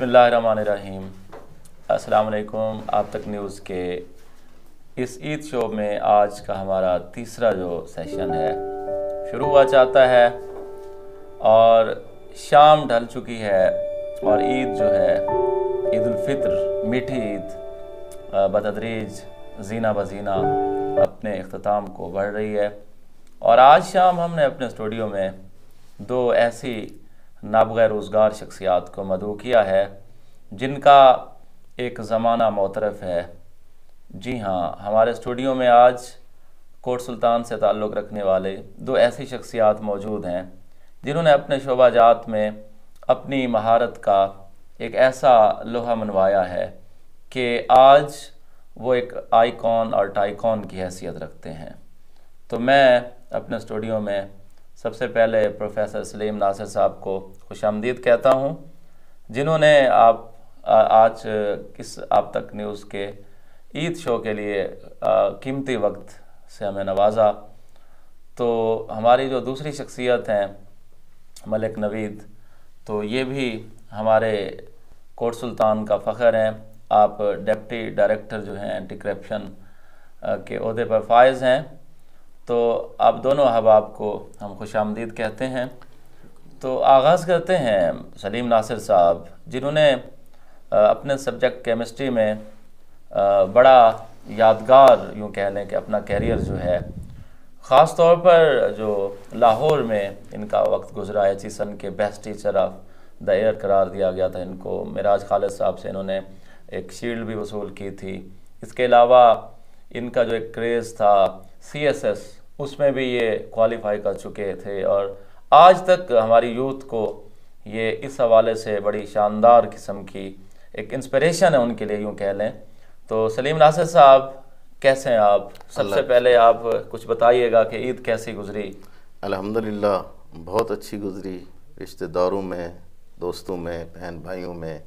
बसमीम असलकुम आप तक न्यूज़ के इस ईद शो में आज का हमारा तीसरा जो सेशन है शुरू हुआ चाहता है और शाम ढल चुकी है और ईद जो है फितर मीठी ईद बतदरीज जीना बजीना अपने अख्ताम को बढ़ रही है और आज शाम हमने अपने स्टूडियो में दो ऐसी नाबग रोज़गार शख्सियात को मदू किया है जिनका एक ज़माना मोतरफ है जी हाँ हमारे स्टूडियो में आज कोट सुल्तान से ताल्लुक़ रखने वाले दो ऐसी शख्सियात मौजूद हैं जिन्होंने अपने शोबाजात में अपनी महारत का एक ऐसा लोहा मनवाया है कि आज वो एक आईकॉन और टाइकॉन की हैसियत रखते हैं तो मैं अपने स्टूडियो में सबसे पहले प्रोफेसर सलीम नासिर साहब को खुश आमदीद कहता हूँ जिन्होंने आप आज किस आप तक न्यूज़ के ईद शो के लिए कीमती वक्त से हमें नवाजा तो हमारी जो दूसरी शख्सियत हैं मलिक नवीद तो ये भी हमारे कोट सुल्तान का फ़खर हैं आप डेप्टी डायरेक्टर जो हैं एंटी करप्शन के अहदे पर फायज़ हैं तो आप दोनों अहबाब को हम खुश आमदीद कहते हैं तो आगाज़ करते हैं सलीम नासिर साहब जिन्होंने अपने सब्जेक्ट केमिस्ट्री में बड़ा यादगार यूँ कह लें कि अपना कैरियर जो है ख़ास तौर पर जो लाहौर में इनका वक्त गुजरा है चीसन के best teacher of the year करार दिया गया था इनको मिराज खालिद साहब से इन्होंने एक शील्ड भी वसूल की थी इसके अलावा इनका जो एक क्रेज़ था सी एस एस उसमें भी ये क्वालिफाई कर चुके थे और आज तक हमारी यूथ को ये इस हवाले से बड़ी शानदार किस्म की एक इंस्पिरेशन है उनके लिए यूँ कह लें तो सलीम नासिर साहब कैसे हैं आप सबसे पहले आप कुछ बताइएगा कि ईद कैसी गुजरी अल्हम्दुलिल्लाह बहुत अच्छी गुजरी रिश्तेदारों में दोस्तों में बहन भाइयों में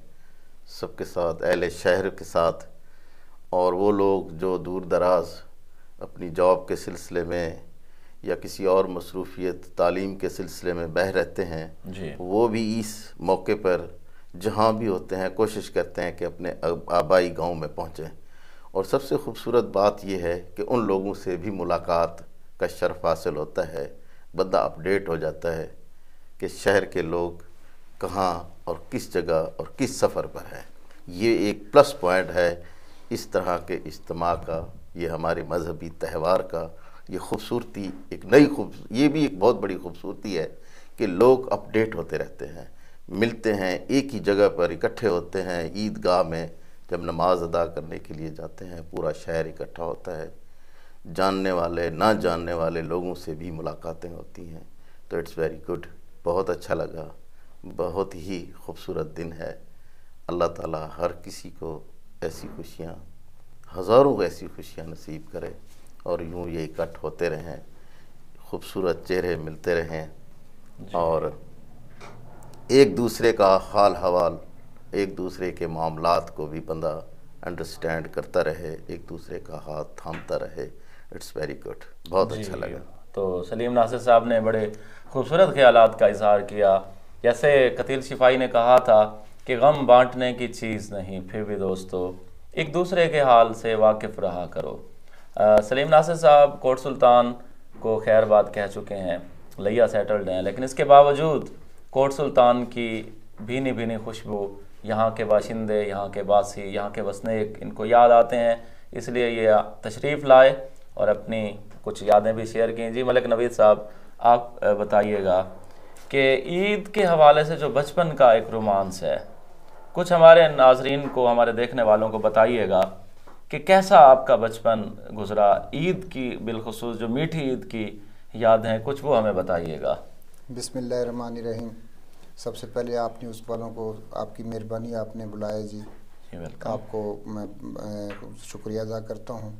सबके साथ अहले शहर के साथ और वो लोग जो दूर दराज अपनी जॉब के सिलसिले में या किसी और मसरूफियत तालीम के सिलसिले में बह रहते हैं वो भी इस मौके पर जहाँ भी होते हैं कोशिश करते हैं कि अपने आबाई गांव में पहुँचें और सबसे खूबसूरत बात यह है कि उन लोगों से भी मुलाकात का शर्फ हासिल होता है बंदा अपडेट हो जाता है कि शहर के लोग कहाँ और किस जगह और किस सफ़र पर हैं ये एक प्लस पॉइंट है इस तरह के इज्तम का ये हमारे मजहबी त्यौहार का ये खूबसूरती एक नई खूब ये भी एक बहुत बड़ी खूबसूरती है कि लोग अपडेट होते रहते हैं मिलते हैं एक ही जगह पर इकट्ठे होते हैं ईदगाह में जब नमाज अदा करने के लिए जाते हैं पूरा शहर इकट्ठा होता है जानने वाले ना जानने वाले लोगों से भी मुलाकातें होती हैं तो इट्स वेरी गुड बहुत अच्छा लगा बहुत ही खूबसूरत दिन है अल्लाह ताला हर किसी को ऐसी खुशियाँ हज़ारों को ऐसी खुशियाँ नसीब करे और यूँ ये इकट्ठ होते रहें खूबसूरत चेहरे मिलते रहें और एक दूसरे का हाल हवाल एक दूसरे के मामलात को भी बंदा अंडरस्टैंड करता रहे एक दूसरे का हाथ थामता रहे इट्स वेरी गुड बहुत अच्छा लगा तो सलीम नासिर साहब ने बड़े खूबसूरत ख्याल का इजहार किया जैसे कतील शिफाई ने कहा था कि गम बांटने की चीज़ नहीं फिर भी दोस्तों एक दूसरे के हाल से वाकिफ रहा करो आ, सलीम नासिर साहब कोट सुल्तान को खैर बात कह चुके हैं लिया सेटल्ड हैं लेकिन इसके बावजूद कोट सुल्तान की भीनी भीनी खुशबू यहाँ के बाशिंदे यहाँ के बासी यहाँ के वसनीक इनको याद आते हैं इसलिए ये तशरीफ़ लाए और अपनी कुछ यादें भी शेयर की जी मलिक नवीद साहब आप बताइएगा कि ईद के हवाले से जो बचपन का एक रोमांस है कुछ हमारे नाजरीन को हमारे देखने वालों को बताइएगा कि कैसा आपका बचपन गुजरा ईद की बिलखसूस जो मीठी ईद की याद हैं कुछ वो हमें बताइएगा बिसमीम सबसे पहले आप न्यूज़ वालों को आपकी मेहरबानी आपने बुलाया जी आपको मैं शुक्रिया अदा करता हूँ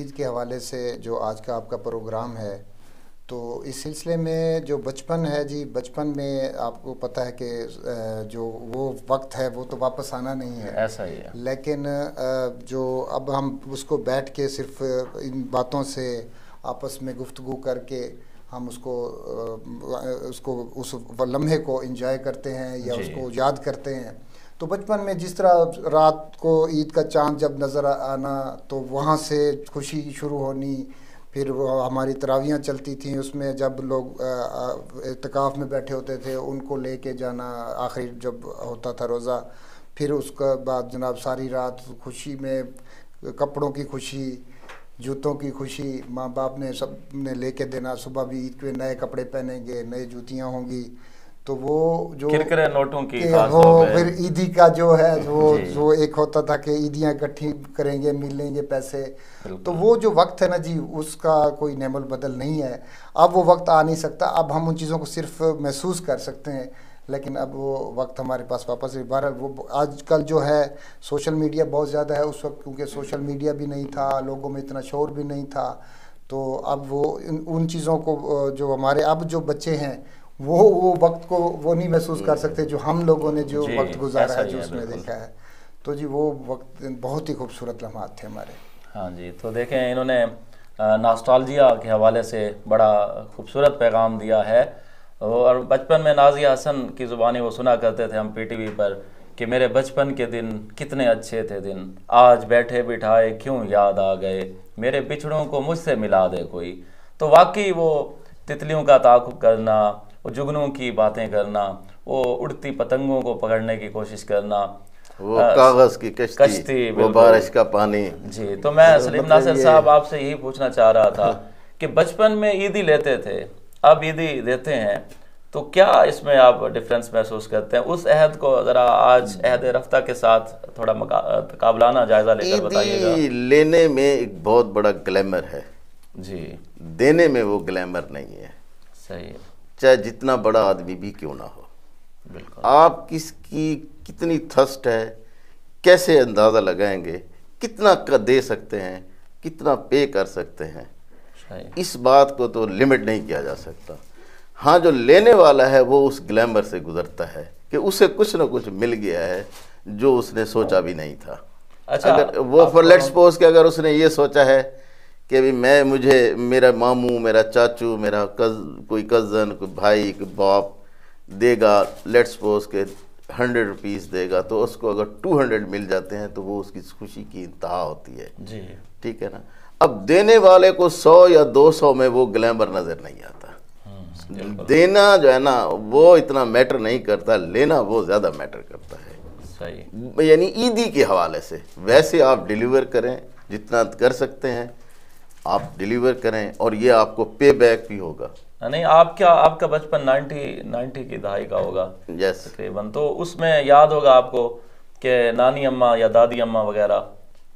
ईद के हवाले से जो आज का आपका प्रोग्राम है तो इस सिलसिले में जो बचपन है जी बचपन में आपको पता है कि जो वो वक्त है वो तो वापस आना नहीं है ऐसा ही है लेकिन जो अब हम उसको बैठ के सिर्फ इन बातों से आपस में गुफ्तगु करके हम उसको उसको उस लम्हे को इंजॉय करते हैं या उसको याद करते हैं तो बचपन में जिस तरह रात को ईद का चांद जब नज़र आना तो वहाँ से खुशी शुरू होनी फिर वो हमारी तरावियाँ चलती थी उसमें जब लोग इतकाफ़ में बैठे होते थे उनको ले कर जाना आखिर जब होता था रोज़ा फिर उसके बाद जनाब सारी रात खुशी में कपड़ों की खुशी जूतों की खुशी माँ बाप ने सब ने ले कर देना सुबह भी ईद के नए कपड़े पहनेंगे नए जूतियाँ होंगी तो वो जो नोटों की वो फिर ईदी का जो है वो जो एक होता था कि ईदियाँ इकट्ठी करेंगे मिलेंगे पैसे तो वो जो वक्त है ना जी उसका कोई नेमल बदल नहीं है अब वो वक्त आ नहीं सकता अब हम उन चीज़ों को सिर्फ महसूस कर सकते हैं लेकिन अब वो वक्त हमारे पास वापस बहर वो आजकल जो है सोशल मीडिया बहुत ज़्यादा है उस वक्त क्योंकि सोशल मीडिया भी नहीं था लोगों में इतना शोर भी नहीं था तो अब वो उन चीज़ों को जो हमारे अब जो बच्चे हैं वो वो वक्त को वो नहीं महसूस कर सकते जो हम लोगों ने जो वक्त गुजारा है जो उसमें देखा है तो जी वो वक्त बहुत ही खूबसूरत लम्हात थे हमारे हाँ जी तो देखें इन्होंने नास्टालजिया के हवाले से बड़ा खूबसूरत पैगाम दिया है और बचपन में नाजिया हसन की ज़ुबानी वो सुना करते थे हम पीटीवी पर कि मेरे बचपन के दिन कितने अच्छे थे दिन आज बैठे बिठाए क्यों याद आ गए मेरे बिछड़ों को मुझसे मिला दे कोई तो वाकई वो तितलियों का ताकुब करना वो जुगनों की बातें करना वो उड़ती पतंगों को पकड़ने की कोशिश करना वो कागज की कश्ती, कश्ती वो बारिश का पानी जी तो मैं तो सलीम नासिर साहब आपसे यही पूछना चाह रहा था हाँ। कि बचपन में ईदी लेते थे अब ईदी देते हैं तो क्या इसमें आप डिफरेंस महसूस करते हैं उस अहद को ज़रा आज अहद रफ्ता के साथ थोड़ा मुकाबलाना जायज़ा लेकर बताइएगा लेने में एक बहुत बड़ा ग्लैमर है जी देने में वो ग्लैमर नहीं है सही है चाहे जितना बड़ा आदमी भी क्यों ना हो आप किसकी कितनी थस्ट है कैसे अंदाज़ा लगाएंगे कितना का दे सकते हैं कितना पे कर सकते हैं इस बात को तो लिमिट नहीं किया जा सकता हाँ जो लेने वाला है वो उस ग्लैमर से गुजरता है कि उसे कुछ ना कुछ मिल गया है जो उसने सोचा भी नहीं था अच्छा अगर वो फॉर लेट्स सपोज कि अगर उसने ये सोचा है कि अभी मैं मुझे मेरा मामू मेरा चाचू मेरा कज कोई कज़न कोई भाई कोई बाप देगा लेट्स सपोज के हंड्रेड रुपीज़ देगा तो उसको अगर टू हंड्रेड मिल जाते हैं तो वो उसकी खुशी की इंतहा होती है जी ठीक है ना अब देने वाले को सौ या दो सौ में वो ग्लैमर नज़र नहीं आता हम्म, देना जो है ना वो इतना मैटर नहीं करता लेना वो ज़्यादा मैटर करता है सही यानी ईदी के हवाले से वैसे आप डिलीवर करें जितना कर सकते हैं आप डिलीवर करें और ये आपको पे बैक भी होगा हाँ, नहीं आप क्या आपका बचपन 90 90 की दहाई का होगा यस तकरीबन तो उसमें याद होगा आपको कि नानी अम्मा या दादी अम्मा वगैरह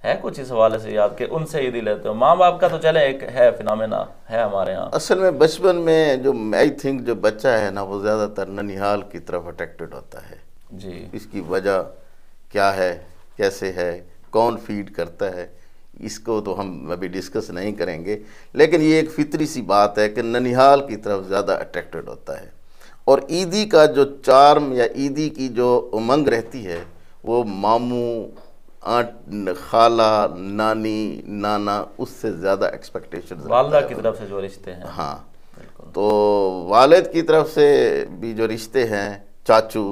है कुछ इस हवाले से याद के उनसे ही ईदी लेते हो माँ बाप का तो चले एक है फिनमिना है हमारे यहाँ असल में बचपन में जो आई थिंक जो बच्चा है ना वो ज़्यादातर ननिहाल की तरफ अट्रैक्टेड होता है जी इसकी वजह क्या है कैसे है कौन फीड करता है इसको तो हम अभी डिस्कस नहीं करेंगे लेकिन ये एक फितरी सी बात है कि ननिहाल की तरफ ज़्यादा अट्रैक्टेड होता है और ईदी का जो चार्म या ईदी की जो उमंग रहती है वो मामू आंट खाला नानी नाना उससे ज़्यादा एक्सपेक्टेशन वालदा की तरफ से जो रिश्ते हैं हाँ तो वालद की तरफ से भी जो रिश्ते हैं चाचू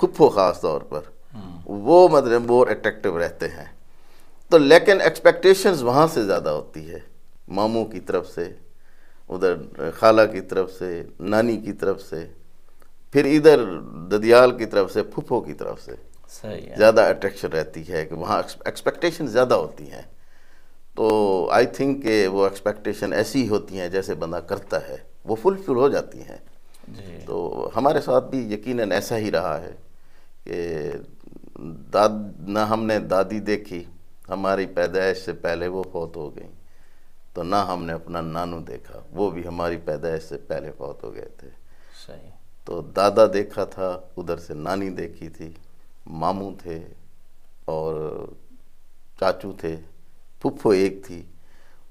फुफ्फो ख़ास तौर पर हम्म। वो मतलब मोर अट्रैक्टिव रहते हैं तो लेकिन एक्सपेक्टेशंस वहाँ से ज़्यादा होती है मामों की तरफ से उधर खाला की तरफ से नानी की तरफ से फिर इधर ददियाल की तरफ से फुफो की तरफ से ज़्यादा अट्रैक्शन रहती है कि वहाँ एक्सपेक्टेशन ज़्यादा होती हैं तो आई थिंक के वो एक्सपेक्टेशन ऐसी होती हैं जैसे बंदा करता है वो फुलफिल हो जाती हैं तो हमारे साथ भी यकीनन ऐसा ही रहा है कि दाद ना हमने दादी देखी हमारी पैदाइश से पहले वो फौत हो गई तो ना हमने अपना नानू देखा वो भी हमारी पैदाइश से पहले फौत हो गए थे सही तो दादा देखा था उधर से नानी देखी थी मामू थे और चाचू थे पुप्पो एक थी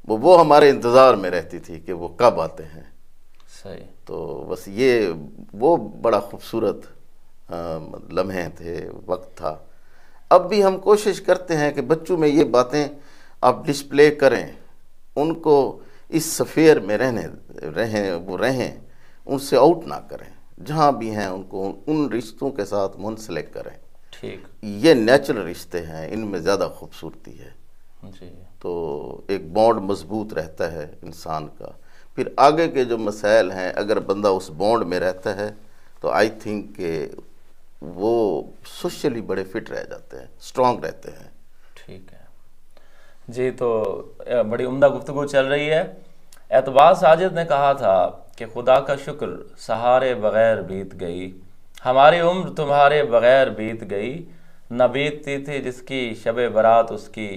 वो वो हमारे इंतज़ार में रहती थी कि वो कब आते हैं सही तो बस ये वो बड़ा खूबसूरत लम्हे थे वक्त था अब भी हम कोशिश करते हैं कि बच्चों में ये बातें आप डिस्प्ले करें उनको इस सफ़ेर में रहने रहें वो रहें उनसे आउट ना करें जहाँ भी हैं उनको उन रिश्तों के साथ मुंसलिक करें ठीक ये नेचुरल रिश्ते हैं इनमें ज़्यादा खूबसूरती है जी तो एक बॉन्ड मजबूत रहता है इंसान का फिर आगे के जो मसाइल हैं अगर बंदा उस बॉन्ड में रहता है तो आई थिंक के वो सोशली बड़े फिट रह जाते हैं स्ट्रांग रहते हैं ठीक है जी तो बड़ी उम्दा गुफ्तु चल रही है एतबार साजिद ने कहा था कि खुदा का शुक्र सहारे बगैर बीत गई हमारी उम्र तुम्हारे बगैर बीत गई न बीतती थी जिसकी शब बरात उसकी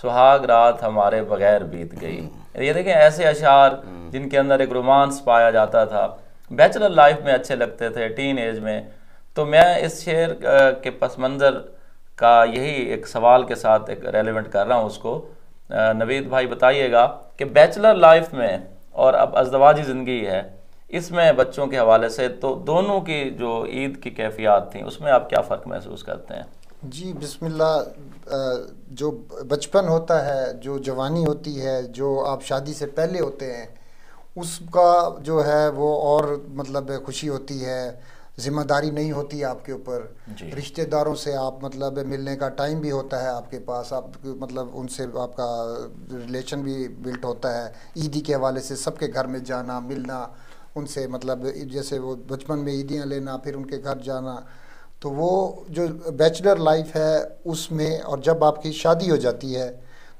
सुहाग रात हमारे बगैर बीत गई हम्म। ये देखें ऐसे अशार हम्म। जिनके अंदर एक रोमांस पाया जाता था बैचलर लाइफ में अच्छे लगते थे टीन एज में तो मैं इस शेर के पस मंज़र का यही एक सवाल के साथ एक रेलिवेंट कर रहा हूँ उसको नवीद भाई बताइएगा कि बैचलर लाइफ में और अब अजदवाजी ज़िंदगी है इसमें बच्चों के हवाले से तो दोनों की जो ईद की कैफियत थी उसमें आप क्या फ़र्क महसूस करते हैं जी बिस्मिल्ला जो बचपन होता है जो जवानी होती है जो आप शादी से पहले होते हैं उसका जो है वो और मतलब खुशी होती है जिम्मेदारी नहीं होती आपके ऊपर रिश्तेदारों से आप मतलब मिलने का टाइम भी होता है आपके पास आप मतलब उनसे आपका रिलेशन भी बिल्ट होता है ईदी के हवाले से सबके घर में जाना मिलना उनसे मतलब जैसे वो बचपन में ईदियाँ लेना फिर उनके घर जाना तो वो जो बैचलर लाइफ है उसमें और जब आपकी शादी हो जाती है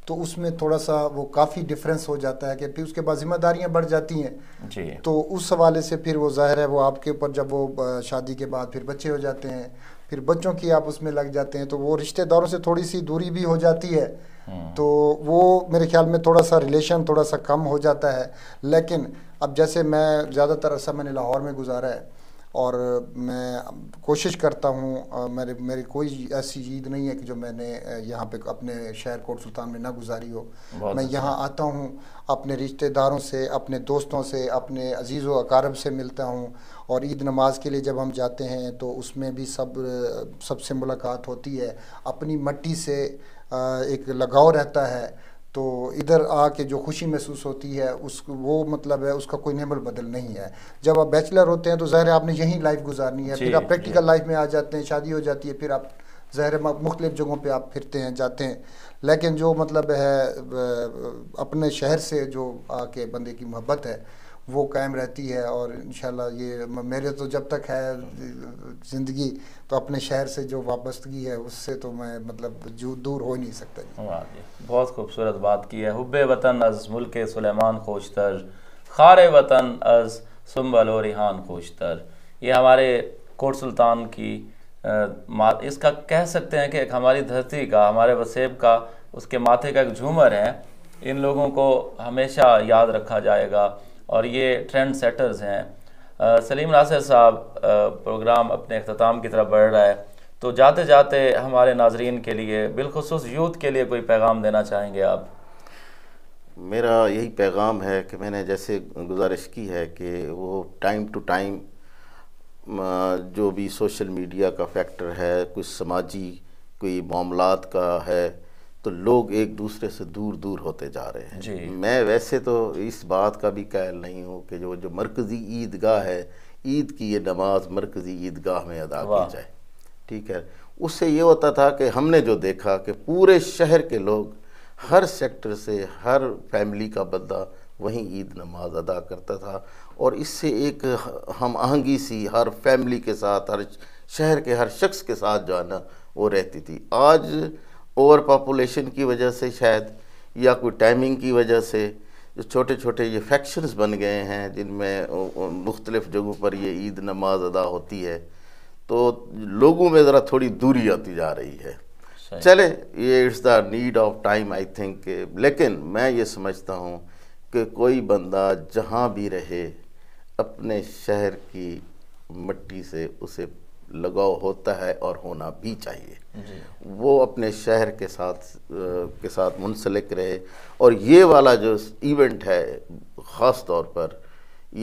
तो उसमें थोड़ा सा वो काफ़ी डिफरेंस हो जाता है कि फिर उसके बाद जिम्मेदारियाँ बढ़ जाती हैं तो उस हवाले से फिर वो जाहिर है वो आपके ऊपर जब वो शादी के बाद फिर बच्चे हो जाते हैं फिर बच्चों की आप उसमें लग जाते हैं तो वो रिश्तेदारों से थोड़ी सी दूरी भी हो जाती है हम्म। तो वो मेरे ख्याल में थोड़ा सा रिलेशन थोड़ा सा कम हो जाता है लेकिन अब जैसे मैं ज़्यादातर ऐसा मैंने लाहौर में गुजारा है और मैं कोशिश करता हूँ मेरे मेरी कोई ऐसी ईद नहीं है कि जो मैंने यहाँ पे अपने शहर कोट सुल्तान में ना गुजारी हो मैं अच्छा। यहाँ आता हूँ अपने रिश्तेदारों से अपने दोस्तों से अपने अजीज़ व अकारब से मिलता हूँ और ईद नमाज़ के लिए जब हम जाते हैं तो उसमें भी सब सबसे मुलाकात होती है अपनी मट्टी से एक लगाव रहता है तो इधर आके जो खुशी महसूस होती है उस वो मतलब है उसका कोई नेमल बदल नहीं है जब आप बैचलर होते हैं तो ज़ाहिर आपने यहीं लाइफ गुजारनी है फिर आप प्रैक्टिकल लाइफ में आ जाते हैं शादी हो जाती है फिर आप ज़ाहिर मुख्तलिफ जगहों पर आप फिरते हैं जाते हैं लेकिन जो मतलब है अपने शहर से जो आके बंदे की मोहब्बत है वो कायम रहती है और इन ये मेरे तो जब तक है ज़िंदगी तो अपने शहर से जो वाबस्तगी है उससे तो मैं मतलब जो दूर हो नहीं सकता बहुत खूबसूरत बात की है हुब वतन अज़ मुल्क सलेमान खोशतर खार वतन अज़ सुबल और रिहान खोशतर ये हमारे कोट सुल्तान की इसका कह सकते हैं कि एक हमारी धरती का हमारे वसेब का उसके माथे का एक झूमर है इन लोगों को हमेशा याद रखा जाएगा और ये ट्रेंड सेटर्स हैं आ, सलीम नासिर साहब प्रोग्राम अपने अख्ताम की तरफ बढ़ रहा है तो जाते जाते हमारे नाजरन के लिए बिलखसूस यूथ के लिए कोई पैगाम देना चाहेंगे आप मेरा यही पैगाम है कि मैंने जैसे गुजारिश की है कि वो टाइम टू टाइम जो भी सोशल मीडिया का फैक्टर है कुछ समाजी कोई मामलात का है तो लोग एक दूसरे से दूर दूर होते जा रहे हैं मैं वैसे तो इस बात का भी कायल नहीं हूँ कि जो जो मरकज़ी ईदगाह है ईद की ये नमाज मरकज़ी ईदगाह में अदा की जाए ठीक है उससे ये होता था कि हमने जो देखा कि पूरे शहर के लोग हर सेक्टर से हर फैमिली का बंदा वहीं ईद नमाज अदा करता था और इससे एक हम आहंगी सी हर फैमिली के साथ हर शहर के हर शख्स के साथ जो है ना वो रहती थी आज ओवर पॉपुलेशन की वजह से शायद या कोई टाइमिंग की वजह से जो छोटे छोटे ये फैक्शंस बन गए हैं जिनमें मुख्तलिफ़ जगहों पर ये ईद नमाज अदा होती है तो लोगों में ज़रा थोड़ी दूरी आती जा रही है चले ये it's the need of time I think लेकिन मैं ये समझता हूँ कि कोई बंदा जहाँ भी रहे अपने शहर की मट्टी से उसे लगाव होता है और होना भी चाहिए वो अपने शहर के साथ के साथ मुंसलिक रहे और ये वाला जो इवेंट है ख़ास तौर पर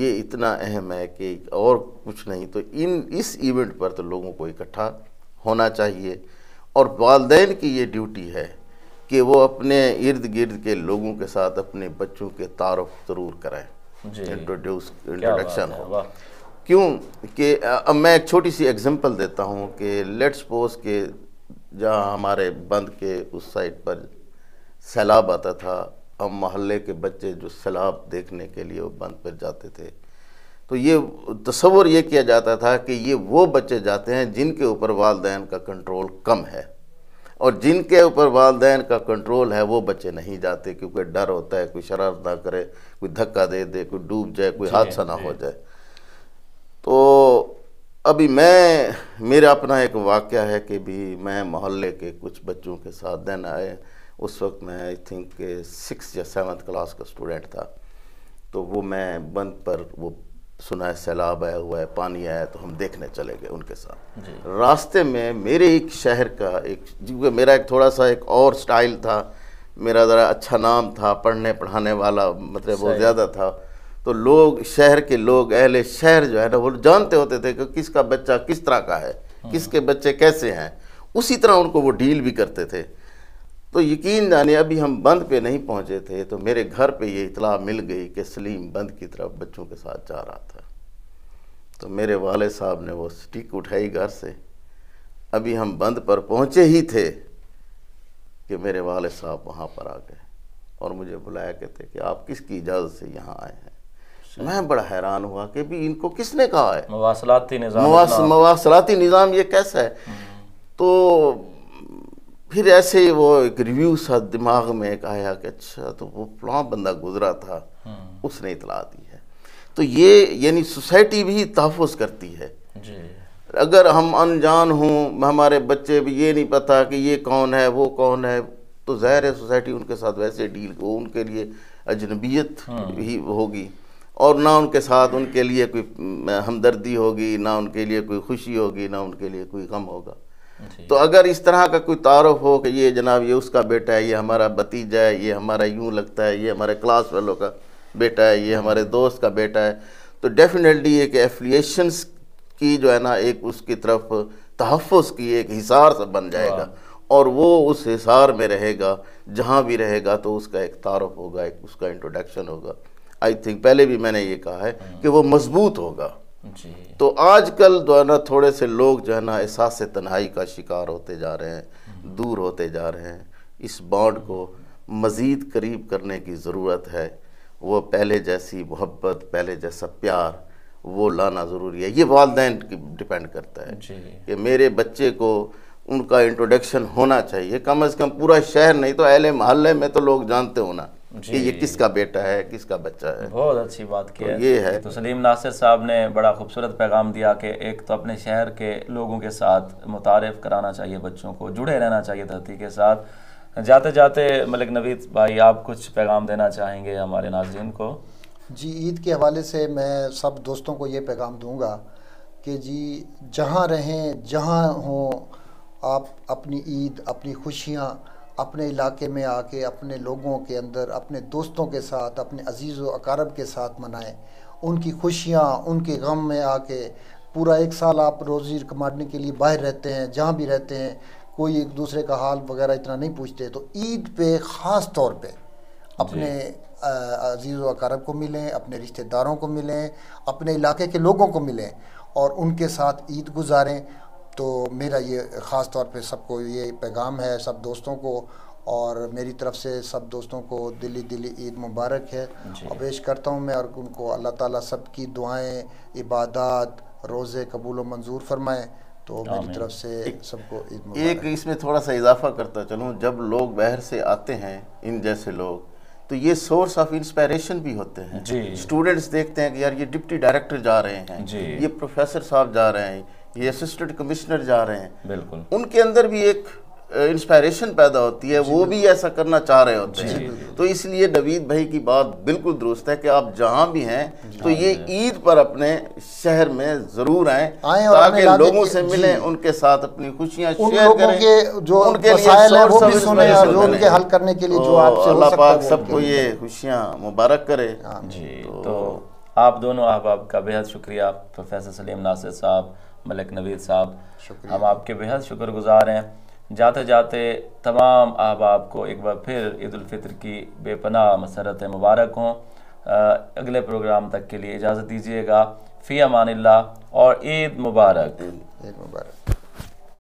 ये इतना अहम है कि और कुछ नहीं तो इन इस इवेंट पर तो लोगों को इकट्ठा होना चाहिए और वालदेन की ये ड्यूटी है कि वो अपने इर्द गिर्द के लोगों के साथ अपने बच्चों के तारफ़ ज़रूर कराएं इंट्रोड्यूस इंट्रोडक्शन हो क्यों कि अब मैं एक छोटी सी एग्जांपल देता हूँ कि लेट्स पोज के जहाँ हमारे बंद के उस साइड पर सैलाब आता था अब मोहल्ले के बच्चे जो सैलाब देखने के लिए वो बंद पर जाते थे तो ये तस्वुर ये किया जाता था कि ये वो बच्चे जाते हैं जिनके ऊपर वालदेन का कंट्रोल कम है और जिनके ऊपर वालदेन का कंट्रोल है वो बच्चे नहीं जाते क्योंकि डर होता है कोई शरारत ना करे कोई धक्का दे दे कोई डूब जाए कोई हादसा ना हो जाए तो अभी मैं मेरा अपना एक वाक़ है कि भी मैं मोहल्ले के कुछ बच्चों के साथ देन आए उस वक्त मैं आई थिंक सिक्स या सेवन्थ क्लास का स्टूडेंट था तो वो मैं बंद पर वो सुना है सैलाब आया हुआ है पानी आया तो हम देखने चले गए उनके साथ रास्ते में मेरे एक शहर का एक जो मेरा एक थोड़ा सा एक और स्टाइल था मेरा ज़रा अच्छा नाम था पढ़ने पढ़ाने वाला मतलब बहुत ज़्यादा था तो लोग शहर के लोग अहले शहर जो है ना वो जानते होते थे कि किसका बच्चा किस तरह का है किसके बच्चे कैसे हैं उसी तरह उनको वो डील भी करते थे तो यकीन जाने अभी हम बंद पे नहीं पहुंचे थे तो मेरे घर पे ये इतला मिल गई कि सलीम बंद की तरफ बच्चों के साथ जा रहा था तो मेरे वाले साहब ने वो स्टिक उठाई घर से अभी हम बंद पर पहुंचे ही थे कि मेरे वाले साहब वहाँ पर आ गए और मुझे बुलाया कहते कि आप किसकी इजाज़त से यहाँ आए हैं मैं बड़ा हैरान हुआ कि भी इनको किसने कहा है मवासलाती निज़ाम ये कैसा है हम्म। तो फिर ऐसे ही वो एक रिव्यू सा दिमाग में एक आया कि अच्छा तो वो फला बंदा गुजरा था हम्म। उसने इतला दी है तो ये यानी सोसाइटी भी तहफ़ करती है जी। अगर हम अनजान हों हमारे बच्चे भी ये नहीं पता कि ये कौन है वो कौन है तो ज़ाहिर है सोसाइटी उनके साथ वैसे डील उनके लिए अजनबीत हम्म। भी होगी और ना उनके साथ उनके लिए कोई हमदर्दी होगी ना उनके लिए कोई खुशी होगी ना उनके लिए कोई गम होगा तो अगर इस तरह का कोई तारफ़ हो कि ये जनाब ये उसका बेटा है ये हमारा भतीजा है ये हमारा यूँ लगता है ये हमारे क्लास वालों का बेटा है ये हमारे दोस्त का बेटा है तो डेफिनेटली एक एफिलियशंस की जो है ना एक उसकी तरफ तहफ़ की एक हिसार सा बन जाएगा हाँ। और वो उस हिसार में रहेगा जहाँ भी रहेगा तो उसका एक तारफ़ होगा एक उसका इंट्रोडक्शन होगा आई थिंक पहले भी मैंने ये कहा है हम्म। कि वो मजबूत होगा जी तो आजकल जो तो है ना थोड़े से लोग जो है ना एहसास तन्हाई का शिकार होते जा रहे हैं हम्म। दूर होते जा रहे हैं इस बॉन्ड को मज़ीद करीब करने की ज़रूरत है वो पहले जैसी मोहब्बत पहले जैसा प्यार वो लाना ज़रूरी है ये वालदे डिपेंड करता है कि मेरे बच्चे को उनका इंट्रोडक्शन होना चाहिए कम अज़ कम पूरा शहर नहीं तो अहले मोहल्ले में तो लोग जानते होना कि ये किसका बेटा है किसका बच्चा है बहुत अच्छी बात की तो है ये है तो सलीम नासिर साहब ने बड़ा खूबसूरत पैगाम दिया कि एक तो अपने शहर के लोगों के साथ मुतारफ़ कराना चाहिए बच्चों को जुड़े रहना चाहिए धरती के साथ जाते जाते मलिक नवीद भाई आप कुछ पैगाम देना चाहेंगे हमारे नाजरन को जी ईद के हवाले से मैं सब दोस्तों को ये पैगाम दूँगा कि जी जहाँ रहें जहाँ हों आप अपनी ईद अपनी खुशियाँ अपने इलाके में आके अपने लोगों के अंदर अपने दोस्तों के साथ अपने अजीज़ व अकारब के साथ मनाएं उनकी खुशियाँ उनके गम में आके पूरा एक साल आप रोज़ी कमाने के लिए बाहर रहते हैं जहाँ भी रहते हैं कोई एक दूसरे का हाल वगैरह इतना नहीं पूछते तो ईद पे ख़ास तौर पे अपने अजीज़ व अकारब को मिलें अपने रिश्तेदारों को मिलें अपने इलाके के लोगों को मिलें और उनके साथ ईद गुजारें तो मेरा ये ख़ास तौर पे सबको ये पैगाम है सब दोस्तों को और मेरी तरफ से सब दोस्तों को दिली दिली ईद मुबारक है और पेश करता हूँ मैं और उनको अल्लाह ताला सब की दुआएं इबादत रोज़े कबूल मंजूर फरमाएं तो मेरी तरफ से सबको ईद एक इसमें थोड़ा सा इजाफा करता चलूँ जब लोग बाहर से आते हैं इन जैसे लोग तो ये सोर्स ऑफ इंस्पायरेशन भी होते हैं स्टूडेंट्स देखते हैं कि यार ये डिप्टी डायरेक्टर जा रहे हैं ये प्रोफेसर साहब जा रहे हैं ये असिस्टेंट कमिश्नर जा रहे हैं बिल्कुल उनके अंदर भी एक इंस्पायरेशन पैदा होती है वो भी ऐसा करना चाह रहे होते हैं तो इसलिए नवीद भाई की बात बिल्कुल दुरुस्त है कि आप जहाँ भी हैं तो ये ईद पर अपने शहर में जरूर आए ताकि लोगों से मिलें उनके साथ अपनी खुशियाँ शेयर करें के जो उनके लिए हल करने के लिए जो तो अल्लाह पाक सबको ये खुशियाँ मुबारक करे हाँ। जी तो, तो आप दोनों अहबाब का बेहद शुक्रिया प्रोफेसर सलीम नासिर साहब मलिक नवीद साहब हम आपके बेहद शुक्रगुजार हैं जाते जाते तमाम अहबाब को एक बार फिर ईदालफ़ितर की बेपनाह मसरत मुबारक हों अगले प्रोग्राम तक के लिए इजाज़त दीजिएगा फ़ी अमान और ईद मुबारक ईद मुबारक